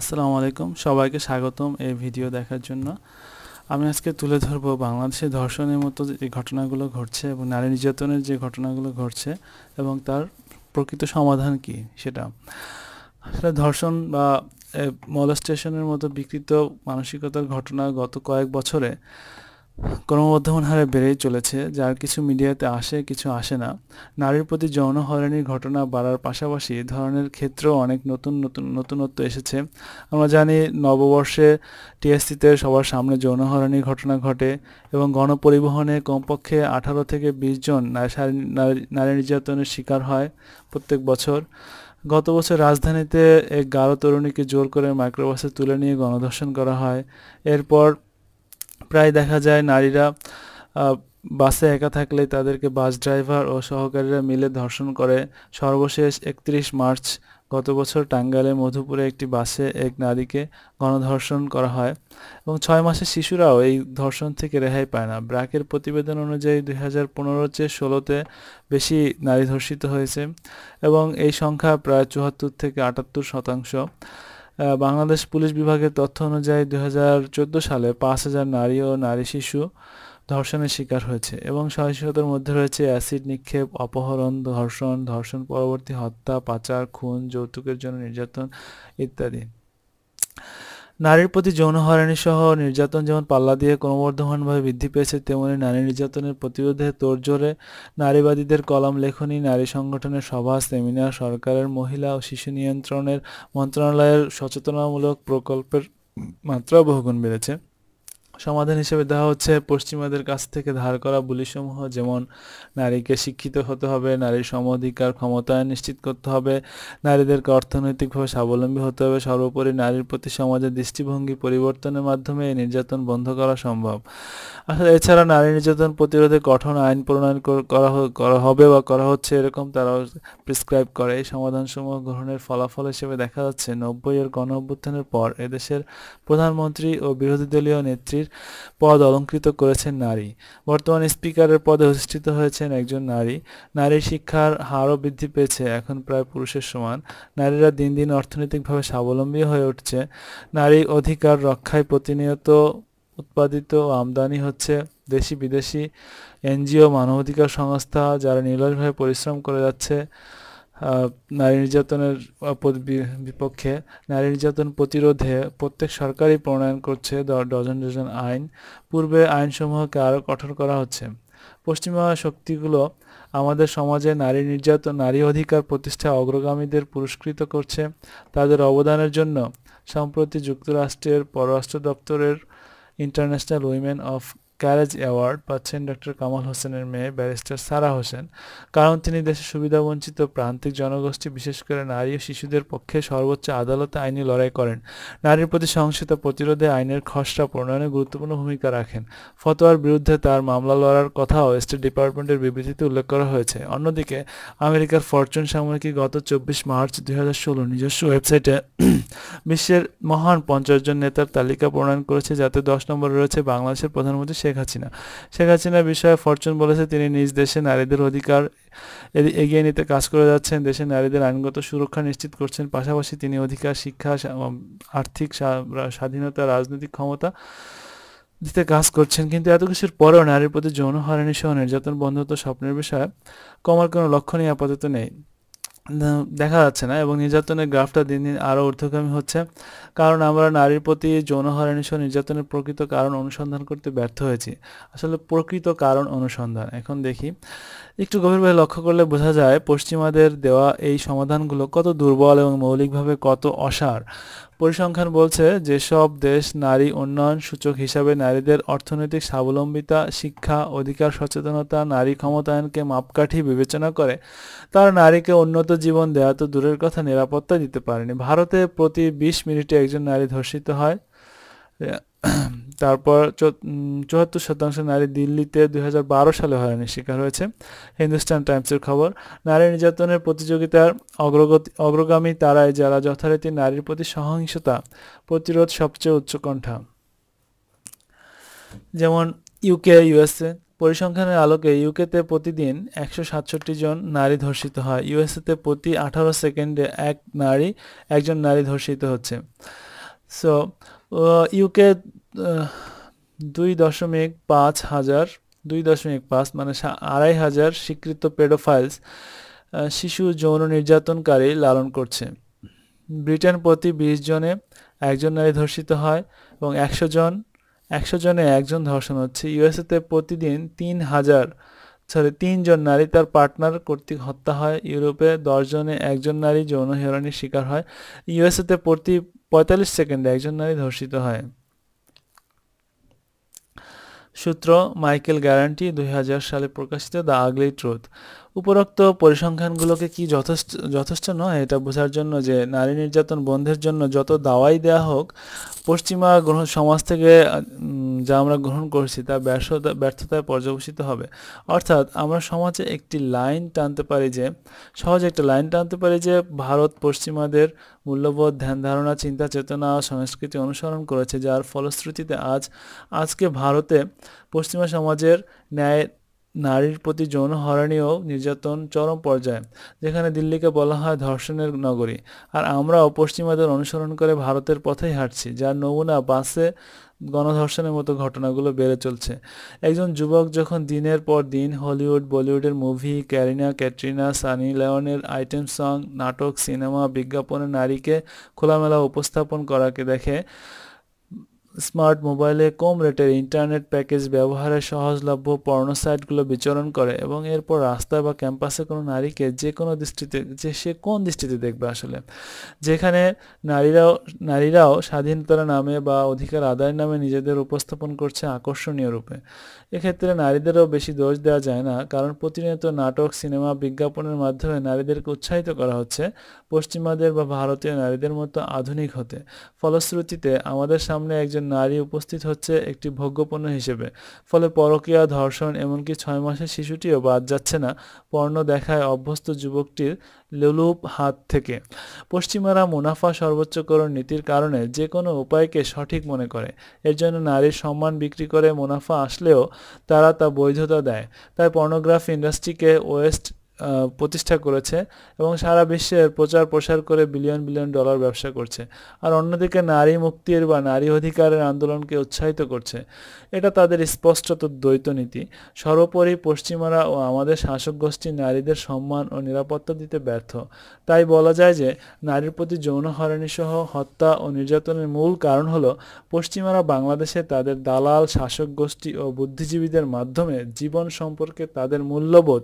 আসসালামু আলাইকুম সবাইকে স্বাগতম এই ভিডিও দেখার জন্য আমি আজকে তুলে ধরবো বাংলাদেশে ধর্ষণের মতো যে ঘটনাগুলো ঘটছে এবং নারী নির্যাতনের যে ঘটনাগুলো ঘটছে এবং তার প্রকৃত সমাধান কি সেটা আসলে ধর্ষণ বা মলস্টেশনের মতো বিকৃত মানসিকতার ঘটনা গত কয়েক বছরে ক্রমবর্ধমান হারে বেড়েই চলেছে যার কিছু মিডিয়াতে আসে কিছু আসে না নারীর প্রতি যৌন হয়রানির ঘটনা বাড়ার পাশাপাশি ধরনের ক্ষেত্রেও অনেক নতুন নতুন নতুনত্ব এসেছে আমরা জানি নববর্ষে টিএসসিতে সবার সামনে যৌন হয়রানির ঘটনা ঘটে এবং গণপরিবহনে কমপক্ষে আঠারো থেকে বিশ জন নারী নির্যাতনের শিকার হয় প্রত্যেক বছর গত বছর রাজধানীতে এক গাঢ় তরুণীকে জোর করে মাইক্রোবাসে তুলে নিয়ে গণধর্ষণ করা হয় এরপর প্রায় দেখা যায় নারীরা বাসে একা থাকলে তাদেরকে বাস ড্রাইভার ও সহকারীরা মিলে ধর্ষণ করে সর্বশেষ একত্রিশ মার্চ গত বছর টাঙ্গাইলে মধুপুরে একটি বাসে এক নারীকে গণধর্ষণ করা হয় এবং ছয় মাসের শিশুরাও এই ধর্ষণ থেকে রেহাই পায় না ব্রাকের প্রতিবেদন অনুযায়ী দুই হাজার পনেরো চেয়ে ষোলোতে বেশি নারী ধর্ষিত হয়েছে এবং এই সংখ্যা প্রায় চুয়াত্তর থেকে আটাত্তর শতাংশ বাংলাদেশ পুলিশ বিভাগের তথ্য অনুযায়ী দু সালে পাঁচ হাজার নারী ও নারী শিশু ধর্ষণের শিকার হয়েছে এবং সহিংসতার মধ্যে রয়েছে অ্যাসিড নিক্ষেপ অপহরণ ধর্ষণ ধর্ষণ পরবর্তী হত্যা পাচার খুন যৌতুকের জন্য নির্যাতন ইত্যাদি নারীর প্রতি যৌন হয়রানি সহ নির্যাতন যেমন পাল্লা দিয়ে ক্রমবর্ধমানভাবে বৃদ্ধি পেয়েছে তেমনি নারী নির্যাতনের প্রতিরোধে তোড়জোড়ে নারীবাদীদের কলম লেখনী নারী সংগঠনের সভা সেমিনার সরকারের মহিলা ও শিশু নিয়ন্ত্রণের মন্ত্রণালয়ের সচেতনামূলক প্রকল্পের মাত্রা বহুগুণ বেড়েছে সমাধান হিসেবে দেওয়া হচ্ছে পশ্চিমাদের কাছ থেকে ধার করা বুলিসমূহ যেমন নারীকে শিক্ষিত হতে হবে নারীর সমঅধিকার ক্ষমতায়ন নিশ্চিত করতে হবে নারীদেরকে অর্থনৈতিকভাবে স্বাবলম্বী হতে হবে সর্বোপরি নারীর প্রতি সমাজের দৃষ্টিভঙ্গি পরিবর্তনের মাধ্যমে এই নির্যাতন বন্ধ করা সম্ভব আসলে এছাড়া নারী নির্যাতন প্রতিরোধে কঠোর আইন প্রণয়ন করা করা হবে বা করা হচ্ছে এরকম তারাও প্রিসক্রাইব করে এই সমাধানসমূহ গ্রহণের ফলাফল হিসেবে দেখা যাচ্ছে নব্বই এর গণ অভ্যুত্থানের পর এদেশের প্রধানমন্ত্রী ও বিরোধী দলীয় নেত্রী মন্ত্রীর পদ অলঙ্কৃত করেছেন নারী বর্তমান স্পিকারের পদে অধিষ্ঠিত হয়েছেন একজন নারী নারী শিক্ষার হারও বৃদ্ধি পেয়েছে এখন প্রায় পুরুষের সমান নারীরা দিন দিন অর্থনৈতিকভাবে স্বাবলম্বী হয়ে উঠছে নারী অধিকার রক্ষায় প্রতিনিয়ত উৎপাদিত ও আমদানি হচ্ছে দেশি বিদেশি এনজিও মানবাধিকার সংস্থা যারা নির্লজভাবে পরিশ্রম করে যাচ্ছে নারী নির্যাতনের বিপক্ষে নারী নির্যাতন প্রতিরোধে প্রত্যেক সরকারই প্রণয়ন করছে ডজন ডজন আইন পূর্বে আইনসমূহকে আরও কঠোর করা হচ্ছে পশ্চিমা শক্তিগুলো আমাদের সমাজে নারী নির্যাতন নারী অধিকার প্রতিষ্ঠায় অগ্রগামীদের পুরস্কৃত করছে তাদের অবদানের জন্য সম্প্রতি যুক্তরাষ্ট্রের পররাষ্ট্র দপ্তরের international women of courage award পাচ্ছেন ডক্টর কামাল হোসেনের মেয়ে ব্যারিস্টার সারা হোসেন কারণ তিনি দেশের সুবিধাবঞ্চিত প্রান্তিক জনগোষ্ঠী বিশেষ করে নারী ও শিশুদের পক্ষে সর্বোচ্চ আদালতে আইনি লড়াই করেন নারীর প্রতি সহিংসতা প্রতিরোধে আইনের খসড়া প্রণয়নে গুরুত্বপূর্ণ ভূমিকা রাখেন ফতোয়ার বিরুদ্ধে তার মামলা লড়ার কথাও স্টেট ডিপার্টমেন্টের বিবৃতিতে উল্লেখ করা হয়েছে অন্যদিকে আমেরিকার ফরচুন সাময়িকী গত চব্বিশ মার্চ দুই নিজস্ব ওয়েবসাইটে বিশ্বের মহান পঞ্চাশ জন নেতার তালিকা প্রণয়ন করেছে যাতে দশ নম্বরে রয়েছে বাংলাদেশের প্রধানমন্ত্রী শেখ হাসিনা শেখ হাসিনা বিষয়ে ফরচুন বলেছে তিনি নিজ দেশে নারীদের অধিকার এগিয়ে নিতে কাজ করে যাচ্ছেন দেশে নারীদের আইনগত সুরক্ষা নিশ্চিত করছেন পাশাপাশি তিনি অধিকার শিক্ষা আর্থিক স্বাধীনতা রাজনৈতিক ক্ষমতা দিতে কাজ করছেন কিন্তু এত কিছুর পরেও নারীর প্রতি যৌন হারানি সহ নির্যাতন বন্ধুত্ব স্বপ্নের বিষয়ে কমার কোনো লক্ষণই আপাতত নেই দেখা যাচ্ছে না এবং নির্যাতনের গ্রাফটা দিন দিন আরও ঊর্ধ্বগামী হচ্ছে কারণ আমরা নারীর প্রতি যৌন হয়রানি সহ নির্যাতনের প্রকৃত কারণ অনুসন্ধান করতে ব্যর্থ হয়েছি আসলে প্রকৃত কারণ অনুসন্ধান এখন দেখি একটু গভীরভাবে লক্ষ্য করলে বোঝা যায় পশ্চিমাদের দেওয়া এই সমাধানগুলো কত দুর্বল এবং মৌলিকভাবে কত অসার পরিসংখ্যান বলছে যেসব দেশ নারী উন্নয়ন সূচক হিসাবে নারীদের অর্থনৈতিক স্বাবলম্বিতা শিক্ষা অধিকার সচেতনতা নারী ক্ষমতায়নকে মাপকাঠি বিবেচনা করে তার নারীকে উন্নত জীবন দেওয়া তো দূরের কথা নিরাপত্তা দিতে পারেনি ভারতে প্রতি ২০ মিনিটে একজন নারী ধর্ষিত হয় তারপর চুয়াত্তর শতাংশ নারী দিল্লিতে দুই সালে হয়রানির শিকার হয়েছে হিন্দুস্তান টাইমসের খবর নারী নির্যাতনের প্রতিযোগিতার অগ্রগতি অগ্রগামী তারাই যারা যথারীতি নারীর প্রতি সহিংসতা প্রতিরোধ সবচেয়ে উচ্চকণ্ঠা যেমন ইউকে ইউএসএ পরিসংখ্যানের আলোকে ইউকেতে প্রতিদিন একশো সাতষট্টি জন নারী ধর্ষিত হয় ইউএসএতে প্রতি আঠারো সেকেন্ডে এক নারী একজন নারী ধর্ষিত হচ্ছে সো ইউকে দুই দশমিক পাঁচ হাজার দুই দশমিক পাঁচ মানে আড়াই হাজার স্বীকৃত পেডোফাইলস শিশু যৌন নির্যাতনকারী লালন করছে ব্রিটেন প্রতি বিশ জনে একজন নারী ধর্ষিত হয় এবং একশো জন একশো জনে একজন ধর্ষণ হচ্ছে ইউএসএতে প্রতিদিন তিন হাজার সরি তিনজন নারী তার পার্টনার কর্তৃক হত্যা হয় ইউরোপে জনে একজন নারী যৌন হেরানির শিকার হয় ইউএসএতে প্রতি পঁয়তাল্লিশ সেকেন্ডে একজন নারী ধর্ষিত হয় সূত্র মাইকেল গ্যারান্টি দুই সালে প্রকাশিত দ্য আগলি ট্রুথ উপরোক্ত পরিসংখ্যানগুলোকে কি যথেষ্ট যথেষ্ট নয় এটা বোঝার জন্য যে নারী নির্যাতন বন্ধের জন্য যত দাওয়াই দেয়া হোক পশ্চিমা গ্রহণ সমাজ থেকে যা আমরা গ্রহণ করছি তা ব্যর্থতা ব্যর্থতায় পর্যবেসিত হবে অর্থাৎ আমরা সমাজে একটি লাইন টানতে পারি যে সহজে একটা লাইন টানতে পারি যে ভারত পশ্চিমাদের মূল্যবোধ ধ্যান ধারণা চিন্তা চেতনা সংস্কৃতি অনুসরণ করেছে যার ফলশ্রুতিতে আজ আজকে ভারতে পশ্চিমা সমাজের ন্যায় নারীর প্রতি যৌন হরণীয় নির্যাতন চরম পর্যায়ে যেখানে দিল্লিকে বলা হয় ধর্ষণের নগরী আর আমরাও পশ্চিমাদের অনুসরণ করে ভারতের পথেই হাঁটছি যার নমুনা বাসে গণধর্ষণের মতো ঘটনাগুলো বেড়ে চলছে একজন যুবক যখন দিনের পর দিন হলিউড বলিউডের মুভি ক্যারিনা ক্যাটরিনা সানি লেওনের আইটেম সং নাটক সিনেমা বিজ্ঞাপনে নারীকে খোলামেলা উপস্থাপন করাকে দেখে স্মার্ট মোবাইলে কম রেটের ইন্টারনেট প্যাকেজ ব্যবহারে সহজলভ্য পর্ণ সাইটগুলো বিচরণ করে এবং এরপর রাস্তা বা ক্যাম্পাসে কোনো নারীকে যে কোনো দৃষ্টিতে যে সে কোন দৃষ্টিতে দেখবে আসলে যেখানে নারীরাও নারীরাও স্বাধীনতার নামে বা অধিকার আদায়ের নামে নিজেদের উপস্থাপন করছে আকর্ষণীয় রূপে এক্ষেত্রে নারীদেরও বেশি দোষ দেওয়া যায় না কারণ প্রতিনিয়ত নাটক সিনেমা বিজ্ঞাপনের মাধ্যমে নারীদেরকে উৎসাহিত করা হচ্ছে পশ্চিমাদের বা ভারতীয় নারীদের মতো আধুনিক হতে ফলশ্রুতিতে আমাদের সামনে একজন নারী উপস্থিত হচ্ছে একটি ভোগ্যপণ্য হিসেবে ফলে পরকীয়া ধর্ষণ এমনকি ছয় মাসের শিশুটিও বাদ যাচ্ছে না পর্ণ দেখায় অভ্যস্ত যুবকটির লোলুপ হাত থেকে পশ্চিমারা মুনাফা সর্বোচ্চকরণ নীতির কারণে যে কোনো উপায়কে সঠিক মনে করে এর জন্য নারীর সম্মান বিক্রি করে মুনাফা আসলেও তারা তা বৈধতা দেয় তাই পর্নোগ্রাফি ইন্ডাস্ট্রিকে ওয়েস্ট প্রতিষ্ঠা করেছে এবং সারা বিশ্বে প্রচার প্রসার করে বিলিয়ন বিলিয়ন ডলার ব্যবসা করছে আর অন্যদিকে নারী মুক্তির বা নারী অধিকারের আন্দোলনকে উৎসাহিত করছে এটা তাদের স্পষ্টত দ্বৈত নীতি সর্বোপরি পশ্চিমারা ও আমাদের শাসক গোষ্ঠী নারীদের সম্মান ও নিরাপত্তা দিতে ব্যর্থ তাই বলা যায় যে নারীর প্রতি যৌন সহ হত্যা ও নির্যাতনের মূল কারণ হলো পশ্চিমারা বাংলাদেশে তাদের দালাল শাসক গোষ্ঠী ও বুদ্ধিজীবীদের মাধ্যমে জীবন সম্পর্কে তাদের মূল্যবোধ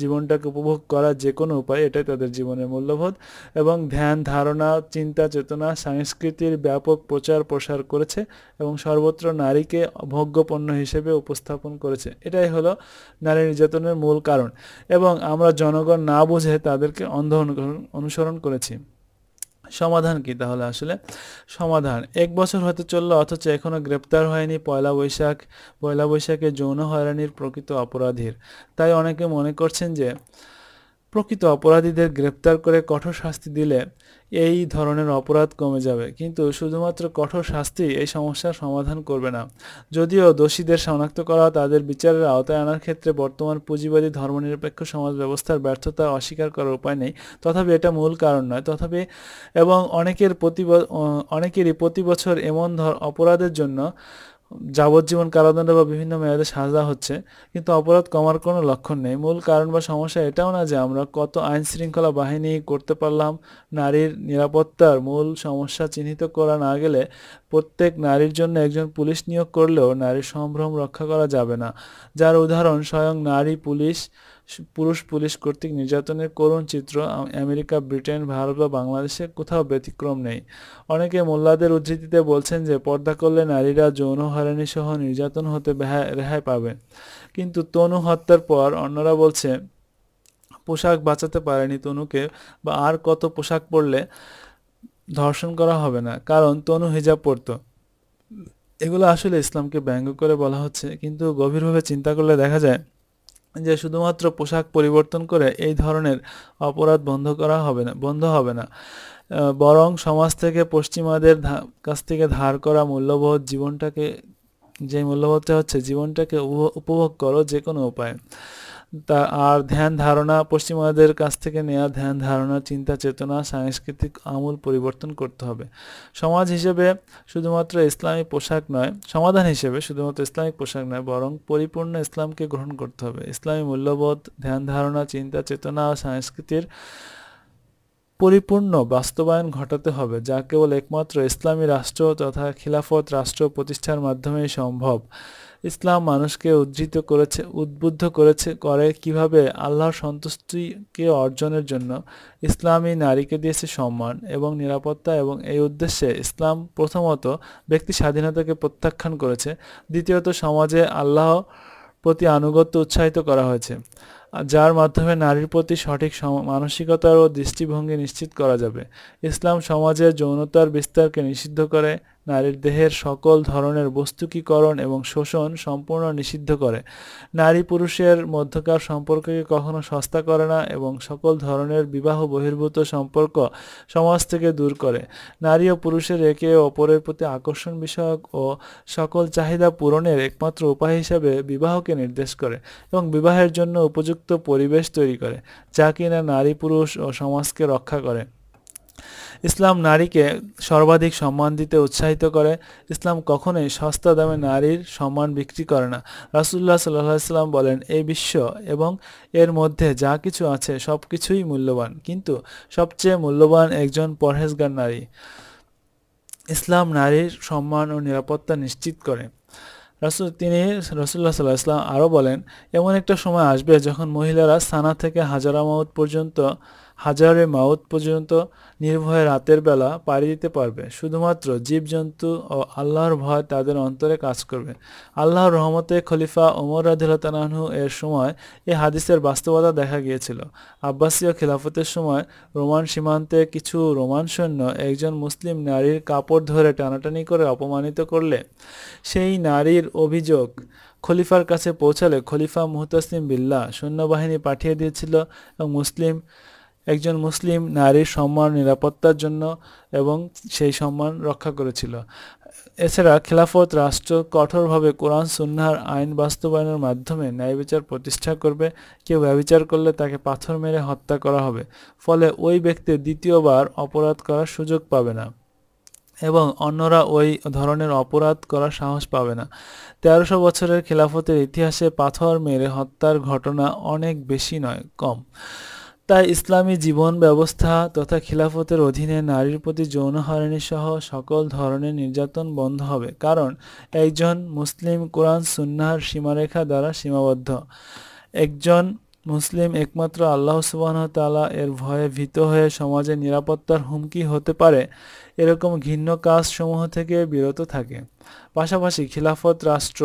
জীবনটাকে অবস্থাকে উপভোগ করার যে কোনো উপায় এটাই তাদের জীবনের মূল্যবোধ এবং ধ্যান ধারণা চিন্তা চেতনা সংস্কৃতির ব্যাপক প্রচার প্রসার করেছে এবং সর্বত্র নারীকে ভোগ্যপণ্য হিসেবে উপস্থাপন করেছে এটাই হলো নারী নির্যাতনের মূল কারণ এবং আমরা জনগণ না বুঝে তাদেরকে অন্ধ অনুসরণ করেছি সমাধান কি তাহলে আসলে সমাধান এক বছর হতে চললো অথচ এখনও গ্রেপ্তার হয়নি পয়লা বৈশাখ পয়লা বৈশাখে যৌন হয়রানির প্রকৃত অপরাধীর তাই অনেকে মনে করছেন যে প্রকৃত অপরাধীদের গ্রেপ্তার করে কঠোর শাস্তি দিলে এই ধরনের অপরাধ কমে যাবে কিন্তু শুধুমাত্র কঠোর শাস্তি এই সমস্যার সমাধান করবে না যদিও দোষীদের শনাক্ত করা তাদের বিচারের আওতায় আনার ক্ষেত্রে বর্তমান পুঁজিবাদী ধর্মনিরপেক্ষ সমাজ ব্যবস্থার ব্যর্থতা অস্বীকার করার উপায় নেই তথাপি এটা মূল কারণ নয় তথাপি এবং অনেকের প্রতি অনেকেরই প্রতি বছর এমন অপরাধের জন্য যাবজ্জীবন কারাদণ্ড বা বিভিন্ন মেয়াদে সাজা হচ্ছে কিন্তু অপরাধ কমার কোনো লক্ষণ নেই মূল কারণ বা সমস্যা এটাও না যে আমরা কত আইন শৃঙ্খলা বাহিনী করতে পারলাম নারীর নিরাপত্তার মূল সমস্যা চিহ্নিত করা না গেলে প্রত্যেক নারীর জন্য একজন পুলিশ নিয়োগ করলেও নারীর সম্ভ্রম রক্ষা করা যাবে না যার উদাহরণ স্বয়ং নারী পুলিশ পুরুষ পুলিশ কর্তৃক নির্যাতনের করুণ চিত্র আমেরিকা ব্রিটেন ভারত বা বাংলাদেশে কোথাও ব্যতিক্রম নেই অনেকে মোল্লাদের উদ্ধৃতিতে বলছেন যে পর্দা করলে নারীরা যৌন হয়রানি সহ নির্যাতন হতে রেহাই পাবে কিন্তু তনু হত্যার পর অন্যরা বলছে পোশাক বাঁচাতে পারেনি তনুকে বা আর কত পোশাক পরলে ধর্ষণ করা হবে না কারণ তনু হিজাব পরত এগুলো আসলে ইসলামকে ব্যঙ্গ করে বলা হচ্ছে কিন্তু গভীরভাবে চিন্তা করলে দেখা যায় যে শুধুমাত্র পোশাক পরিবর্তন করে এই ধরনের অপরাধ বন্ধ করা হবে না বন্ধ হবে না বরং সমাজ থেকে পশ্চিমাদের কাছ থেকে ধার করা মূল্যবোধ জীবনটাকে যে মূল্যবোধটা হচ্ছে জীবনটাকে উপভোগ করো যে কোনো উপায় তা আর ধ্যান ধারণা পশ্চিমাদের কাছ থেকে নেয়া ধ্যান ধারণা চিন্তা চেতনা সাংস্কৃতিক আমূল পরিবর্তন করতে হবে সমাজ হিসেবে শুধুমাত্র ইসলামিক পোশাক নয় সমাধান হিসেবে শুধুমাত্র ইসলামিক পোশাক নয় বরং পরিপূর্ণ ইসলামকে গ্রহণ করতে হবে ইসলামী মূল্যবোধ ধ্যান ধারণা চিন্তা চেতনা ও সাংস্কৃতির পরিপূর্ণ বাস্তবায়ন ঘটাতে হবে যা কেবল একমাত্র ইসলামী রাষ্ট্র তথা খিলাফত রাষ্ট্র প্রতিষ্ঠার মাধ্যমেই সম্ভব ইসলাম মানুষকে উদ্ধৃত করেছে উদ্বুদ্ধ করেছে করে কিভাবে আল্লাহর সন্তুষ্টিকে অর্জনের জন্য ইসলামী নারীকে দিয়েছে সম্মান এবং নিরাপত্তা এবং এই উদ্দেশ্যে ইসলাম প্রথমত ব্যক্তি স্বাধীনতাকে প্রত্যাখ্যান করেছে দ্বিতীয়ত সমাজে আল্লাহ প্রতি আনুগত্য উৎসাহিত করা হয়েছে যার মাধ্যমে নারীর প্রতি সঠিক মানসিকতার ও দৃষ্টিভঙ্গি নিশ্চিত করা যাবে ইসলাম সমাজে যৌনতার বিস্তারকে নিষিদ্ধ করে নারীর দেহের সকল ধরনের বস্তুকীকরণ এবং শোষণ সম্পূর্ণ নিষিদ্ধ করে নারী পুরুষের মধ্যকার সম্পর্ককে কখনো সস্তা করে না এবং সকল ধরনের বিবাহ বহির্ভূত সম্পর্ক সমাজ থেকে দূর করে নারী ও পুরুষের একে অপরের প্রতি আকর্ষণ বিষয়ক ও সকল চাহিদা পূরণের একমাত্র উপায় হিসাবে বিবাহকে নির্দেশ করে এবং বিবাহের জন্য উপযুক্ত পরিবেশ তৈরি করে যা কিনা নারী পুরুষ ও সমাজকে রক্ষা করে ইসলাম নারীকে সর্বাধিক সম্মান দিতে উৎসাহিত করে ইসলাম কখনোই সস্তা দামে নারীর সম্মান বিক্রি করে না রাসুল্লাহ সাল্লাহ ইসলাম বলেন এই বিশ্ব এবং এর মধ্যে যা কিছু আছে সব কিছুই মূল্যবান কিন্তু সবচেয়ে মূল্যবান একজন পরহেজগার নারী ইসলাম নারীর সম্মান ও নিরাপত্তা নিশ্চিত করে রাসুল তিনি রসুল্লাহ সাল্লাহ ইসলাম আরও বলেন এমন একটা সময় আসবে যখন মহিলারা সানা থেকে হাজারা মাউদ পর্যন্ত হাজারে মাউত পর্যন্ত নির্ভয়ে রাতের বেলা পাড়ি দিতে পারবে শুধুমাত্র জীবজন্তু ও আল্লাহর ভয় তাদের অন্তরে কাজ করবে আল্লাহর রহমতে খলিফা ওমর রাধিলতানাহু এর সময় এই হাদিসের বাস্তবতা দেখা গিয়েছিল আব্বাসীয় খেলাফতের সময় রোমান সীমান্তে কিছু রোমান সৈন্য একজন মুসলিম নারীর কাপড় ধরে টানাটানি করে অপমানিত করলে সেই নারীর অভিযোগ খলিফার কাছে পৌঁছালে খলিফা মুহতাসিম বিল্লা সৈন্যবাহিনী পাঠিয়ে দিয়েছিল এবং মুসলিম একজন মুসলিম নারীর সম্মান নিরাপত্তার জন্য এবং সেই সম্মান রক্ষা করেছিল এছাড়া খেলাফত রাষ্ট্র কঠোরভাবে কোরআন সুন্নার আইন বাস্তবায়নের মাধ্যমে ন্যায় বিচার প্রতিষ্ঠা করবে কেউ ব্যবিচার করলে তাকে পাথর মেরে হত্যা করা হবে ফলে ওই ব্যক্তি দ্বিতীয়বার অপরাধ করার সুযোগ পাবে না এবং অন্যরা ওই ধরনের অপরাধ করার সাহস পাবে না তেরোশো বছরের খেলাফতের ইতিহাসে পাথর মেরে হত্যার ঘটনা অনেক বেশি নয় কম তাই ইসলামী জীবন ব্যবস্থা তথা খিলাফতের অধীনে নারীর প্রতি যৌন হয়রানি সহ সকল ধরনের নির্যাতন বন্ধ হবে কারণ একজন মুসলিম কোরআন সুন্নাহার সীমারেখা দ্বারা সীমাবদ্ধ একজন মুসলিম একমাত্র আল্লাহ তালা এর ভয়ে ভীত হয়ে সমাজে নিরাপত্তার হুমকি হতে পারে এরকম ঘিন্ন কাজসমূহ থেকে বিরত থাকে পাশাপাশি খিলাফত রাষ্ট্র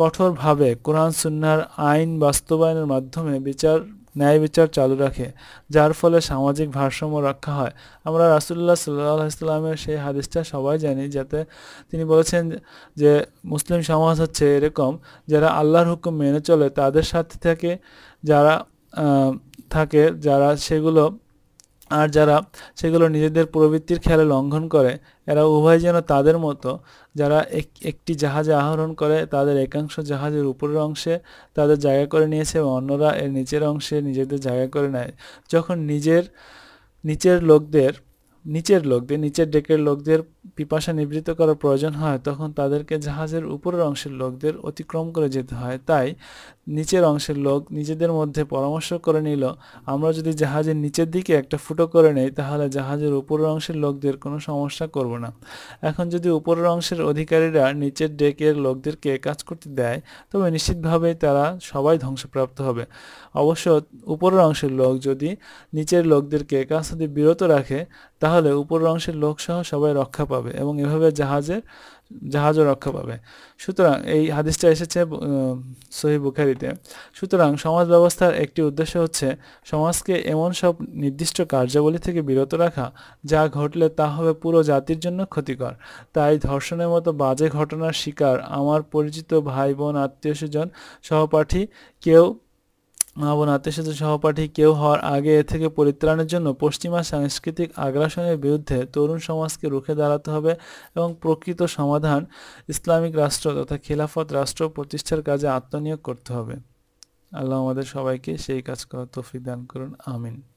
কঠোরভাবে কোরআন সুন্নার আইন বাস্তবায়নের মাধ্যমে বিচার ন্যায় বিচার চালু রাখে যার ফলে সামাজিক ভারসাম্য রক্ষা হয় আমরা রাসুল্লাহ সাল্লাহ ইসলামের সেই হাদিসটা সবাই জানি যাতে তিনি বলেছেন যে মুসলিম সমাজ হচ্ছে এরকম যারা আল্লাহর হুকুম মেনে চলে তাদের সাথে থাকে যারা থাকে যারা সেগুলো আর যারা সেগুলো নিজেদের প্রবৃত্তির খেয়ালে লঙ্ঘন করে এরা উভয় যেন তাদের মতো যারা একটি জাহাজে আহরণ করে তাদের একাংশ জাহাজের উপরের অংশে তাদের জায়গা করে নিয়েছে এবং অন্যরা এর নিচের অংশে নিজেদের জায়গা করে নেয় যখন নিজের নিচের লোকদের নিচের লোকদের নিচের ডেকের লোকদের পিপাসা নিবৃত্ত করার প্রয়োজন হয় তখন তাদেরকে জাহাজের উপরের অংশের লোকদের অতিক্রম করে যেতে হয় তাই নিচের অংশের লোক নিজেদের মধ্যে পরামর্শ করে নিল আমরা যদি জাহাজের নিচের দিকে একটা ফুটো করে নেই তাহলে জাহাজের উপরের অংশের লোকদের কোনো সমস্যা করব না এখন যদি উপরের অংশের অধিকারীরা নিচের ডেকের লোকদেরকে কাজ করতে দেয় তবে নিশ্চিতভাবেই তারা সবাই ধ্বংসপ্রাপ্ত হবে অবশ্য উপরের অংশের লোক যদি নিচের লোকদেরকে কাজ যদি বিরত রাখে তাহলে উপরের অংশের লোকসহ সবাই রক্ষা পায় পাবে এবং এভাবে জাহাজের জাহাজও রক্ষা পাবে সুতরাং এই হাদিসটা এসেছে সহি বুখারিতে সুতরাং সমাজ ব্যবস্থার একটি উদ্দেশ্য হচ্ছে সমাজকে এমন সব নির্দিষ্ট কার্যাবলী থেকে বিরত রাখা যা ঘটলে তা হবে পুরো জাতির জন্য ক্ষতিকর তাই ধর্ষণের মতো বাজে ঘটনার শিকার আমার পরিচিত ভাই বোন আত্মীয় স্বজন সহপাঠী কেউ মাহবুব আত্মীয় সহপাঠী কেউ হওয়ার আগে এ থেকে পরিত্রাণের জন্য পশ্চিমা সাংস্কৃতিক আগ্রাসনের বিরুদ্ধে তরুণ সমাজকে রুখে দাঁড়াতে হবে এবং প্রকৃত সমাধান ইসলামিক রাষ্ট্র তথা খিলাফত রাষ্ট্র প্রতিষ্ঠার কাজে আত্মনিয়োগ করতে হবে আল্লাহ আমাদের সবাইকে সেই কাজ করার তফিক দান করুন আমিন